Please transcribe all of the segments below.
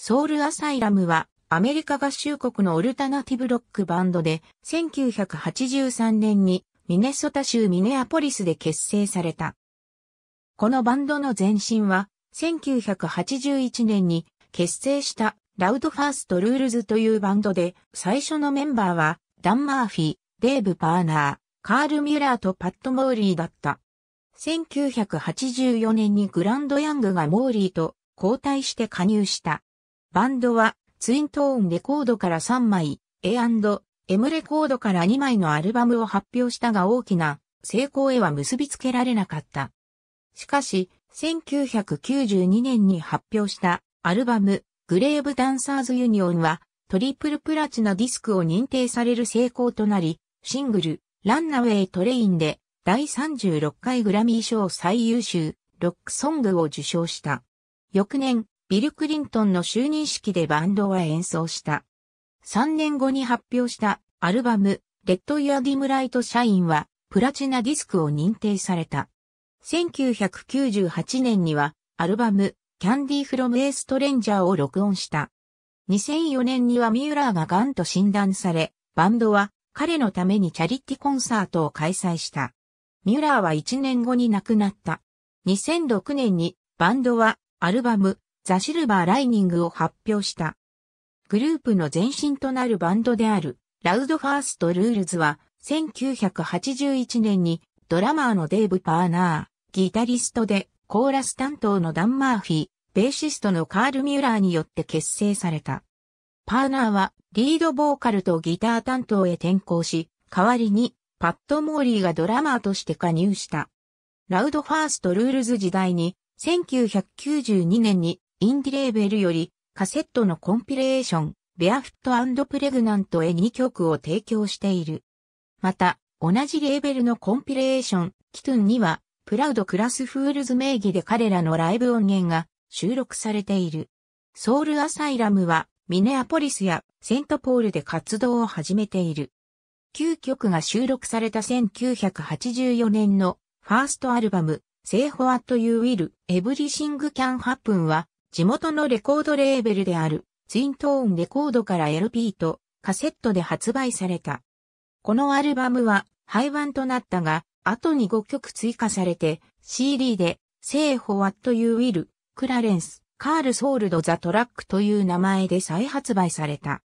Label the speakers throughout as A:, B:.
A: ソウルアサイラムはアメリカ合衆国のオルタナティブロックバンドで1983年にミネソタ州ミネアポリスで結成された。このバンドの前身は1981年に結成したラウドファーストルールズというバンドで最初のメンバーはダン・マーフィー、デーブ・パーナー、カール・ミュラーとパット・モーリーだった。1984年にグランド・ヤングがモーリーと交代して加入した。バンドはツイントーンレコードから3枚、A&M レコードから2枚のアルバムを発表したが大きな成功へは結びつけられなかった。しかし、1992年に発表したアルバムグレーブダンサーズユニオンはトリプルプラチナディスクを認定される成功となり、シングルランナウェイトレインで第36回グラミー賞最優秀ロックソングを受賞した。翌年、ビル・クリントンの就任式でバンドは演奏した。3年後に発表したアルバム、レッド・イヤ・ディム・ライト・シャインは、プラチナディスクを認定された。1998年には、アルバム、キャンディ・フロム・エーストレンジャーを録音した。2004年にはミューラーがガンと診断され、バンドは彼のためにチャリティコンサートを開催した。ミューラーは1年後に亡くなった。2006年にバンドはアルバムザ・シルバー・ライニングを発表した。グループの前身となるバンドである、ラウドファースト・ルールズは、1981年にドラマーのデーブ・パーナー、ギタリストでコーラス担当のダン・マーフィー、ベーシストのカール・ミューラーによって結成された。パーナーはリードボーカルとギター担当へ転向し、代わりにパッド・モーリーがドラマーとして加入した。ラウドファースト・ルールズ時代に1992年にインディレーベルよりカセットのコンピレーション、ベアフットプレグナントへ2曲を提供している。また、同じレーベルのコンピレーション、キトゥンには、プラウドクラスフールズ名義で彼らのライブ音源が収録されている。ソウルアサイラムは、ミネアポリスやセントポールで活動を始めている。9曲が収録された1984年のファーストアルバム、セーフ・ア h a t You Will Everything は地元のレコードレーベルであるツイントーンレコードから LP とカセットで発売された。このアルバムは廃盤となったが、後に5曲追加されて CD で、h ホワッ o u w ウィル、クラレンス、カールソールドザトラックという名前で再発売された。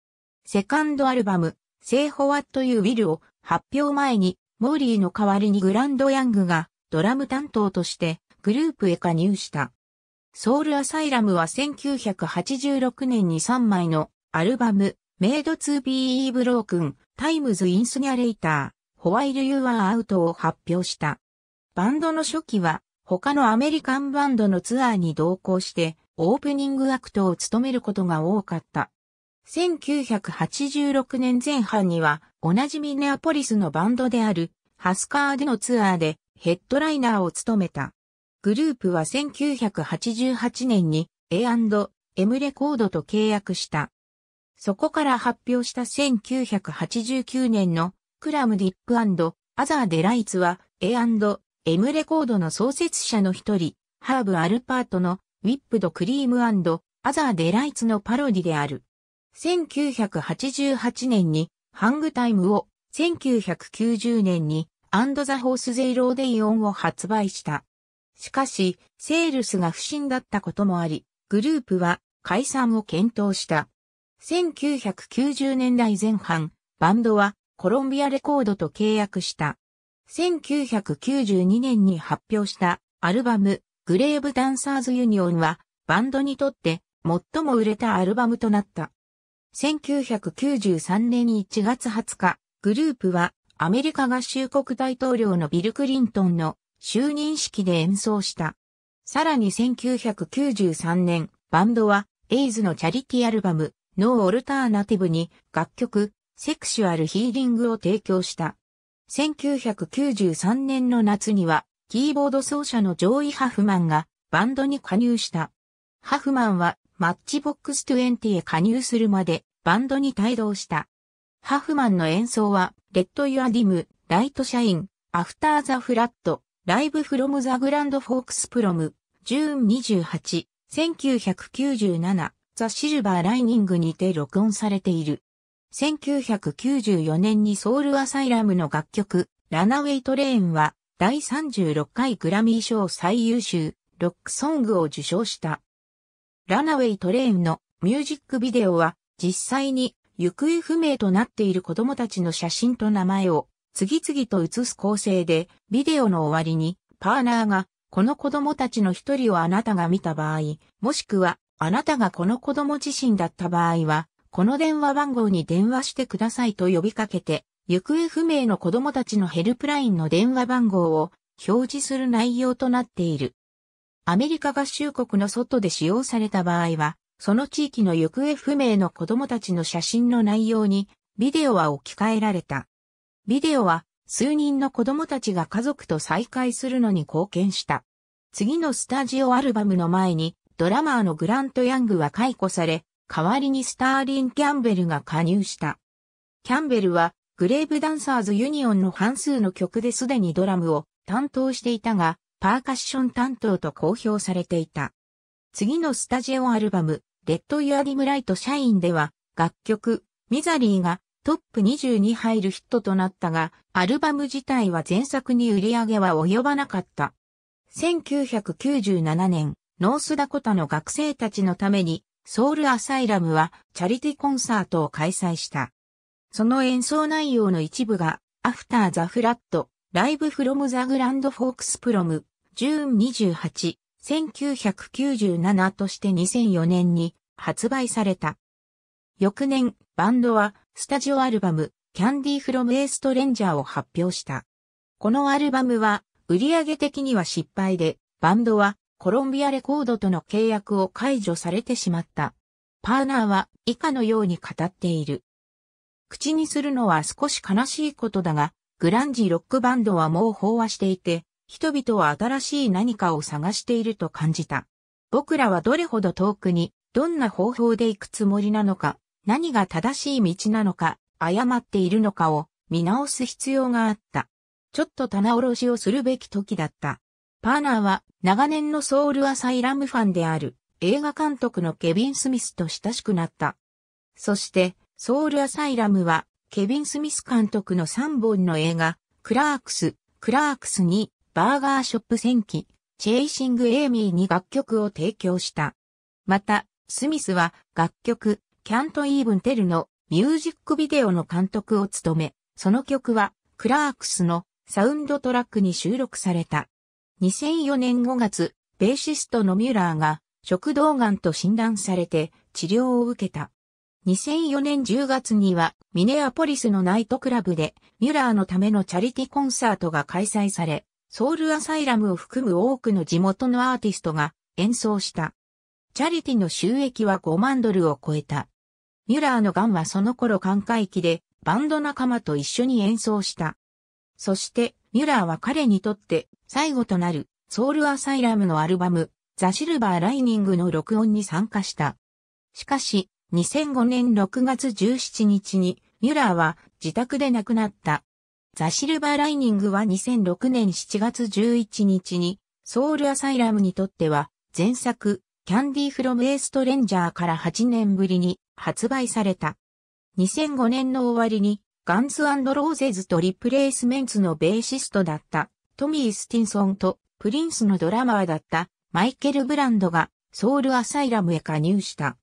A: セカンドアルバム、h ホワッ o u w ウィルを発表前に、モーリーの代わりにグランドヤングがドラム担当としてグループへ加入した。ソウルアサイラムは1986年に3枚のアルバム、メイド 2BE ブロークン、タイムズ・インスニア・レイター、ホワイル・ユー・ア・アウトを発表した。バンドの初期は他のアメリカンバンドのツアーに同行してオープニングアクトを務めることが多かった。1986年前半には同じミネアポリスのバンドであるハスカーでのツアーでヘッドライナーを務めた。グループは1988年に A&M レコードと契約した。そこから発表した1989年のクラムディップアザーデライツは A&M レコードの創設者の一人、ハーブ・アルパートのウィップド・クリームアザーデライツのパロディである。1988年にハングタイムを1990年にアンドザ・ホース・ゼイ・ローデイオンを発売した。しかし、セールスが不振だったこともあり、グループは解散を検討した。1990年代前半、バンドはコロンビアレコードと契約した。1992年に発表したアルバムグレーブダンサーズユニオンはバンドにとって最も売れたアルバムとなった。1993年1月20日、グループはアメリカ合衆国大統領のビル・クリントンの就任式で演奏した。さらに1993年、バンドは、エイズのチャリティアルバム、ノー・オルターナティブに、楽曲、セクシュアル・ヒーリングを提供した。1993年の夏には、キーボード奏者のジョーイ・ハフマンが、バンドに加入した。ハフマンは、マッチボックス20へ加入するまで、バンドに帯同した。ハフマンの演奏は、レッド・ユア・ディム、ライト・シャイン、アフター・ザ・フラット、ライブフロムザグランドフォークスプロム、ジューン28、1997、ザ・シルバー・ライニングにて録音されている。1994年にソウル・アサイラムの楽曲、ラナウェイ・トレーンは、第36回グラミー賞最優秀、ロックソングを受賞した。ラナウェイ・トレーンのミュージックビデオは、実際に行方不明となっている子供たちの写真と名前を次々と映す構成で、ビデオの終わりに、パーナーが、この子供たちの一人をあなたが見た場合、もしくは、あなたがこの子供自身だった場合は、この電話番号に電話してくださいと呼びかけて、行方不明の子供たちのヘルプラインの電話番号を表示する内容となっている。アメリカ合衆国の外で使用された場合は、その地域の行方不明の子供たちの写真の内容にビデオは置き換えられた。ビデオは数人の子供たちが家族と再会するのに貢献した。次のスタジオアルバムの前にドラマーのグラント・ヤングは解雇され、代わりにスターリン・キャンベルが加入した。キャンベルはグレーブダンサーズユニオンの半数の曲ですでにドラムを担当していたが、パーカッション担当と公表されていた。次のスタジオアルバム、レッド・ユア・ディム・ライト・シャインでは、楽曲、ミザリーがトップ20に入るヒットとなったが、アルバム自体は前作に売り上げは及ばなかった。1997年、ノースダコタの学生たちのために、ソウルアサイラムはチャリティコンサートを開催した。その演奏内容の一部が、アフターザフラット、ライブフロムザグランドフォークスプロム、ジューン28、1997として2004年に発売された。翌年、バンドは、スタジオアルバム、キャンディーフロムエーストレンジャーを発表した。このアルバムは、売上的には失敗で、バンドは、コロンビアレコードとの契約を解除されてしまった。パーナーは、以下のように語っている。口にするのは少し悲しいことだが、グランジロックバンドはもう飽和していて、人々は新しい何かを探していると感じた。僕らはどれほど遠くに、どんな方法で行くつもりなのか、何が正しい道なのか、誤っているのかを見直す必要があった。ちょっと棚卸しをするべき時だった。パーナーは長年のソウルアサイラムファンである映画監督のケビン・スミスと親しくなった。そしてソウルアサイラムはケビン・スミス監督の3本の映画、クラークス、クラークスにバーガーショップ戦記、チェイシング・エイミーに楽曲を提供した。また、スミスは楽曲、キャントイーブンテルのミュージックビデオの監督を務め、その曲はクラークスのサウンドトラックに収録された。2004年5月、ベーシストのミュラーが食道がんと診断されて治療を受けた。2004年10月にはミネアポリスのナイトクラブでミュラーのためのチャリティコンサートが開催され、ソウルアサイラムを含む多くの地元のアーティストが演奏した。チャリティの収益は5万ドルを超えた。ミュラーのガンはその頃寛解期で、バンド仲間と一緒に演奏した。そして、ミュラーは彼にとって最後となるソウルアサイラムのアルバム、ザ・シルバー・ライニングの録音に参加した。しかし、2005年6月17日に、ミュラーは自宅で亡くなった。ザ・シルバー・ライニングは2006年7月11日に、ソウル・アサイラムにとっては、前作、キャンディ・フロム・エーストレンジャーから8年ぶりに、発売された。2005年の終わりに、ガンズローゼズとリプレイスメンツのベーシストだったトミー・スティンソンとプリンスのドラマーだったマイケル・ブランドがソウル・アサイラムへ加入した。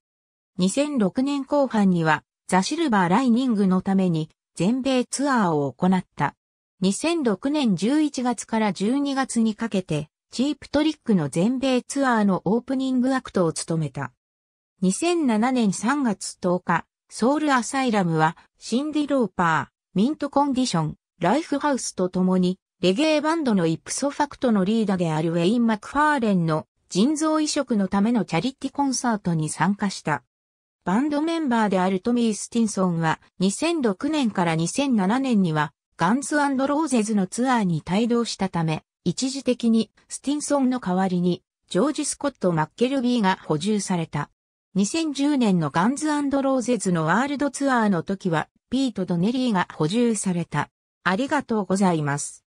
A: 2006年後半にはザ・シルバー・ライニングのために全米ツアーを行った。2006年11月から12月にかけてチープトリックの全米ツアーのオープニングアクトを務めた。2007年3月10日、ソウルアサイラムは、シンディ・ローパー、ミント・コンディション、ライフハウスと共に、レゲエバンドのイプソファクトのリーダーであるウェイン・マクファーレンの腎臓移植のためのチャリティコンサートに参加した。バンドメンバーであるトミー・スティンソンは2006年から2007年にはガンズローゼズのツアーに帯同したため、一時的にスティンソンの代わりにジョージ・スコット・マッケルビーが補充された。2010年のガンズローゼズのワールドツアーの時は、ピート・ドネリーが補充された。ありがとうございます。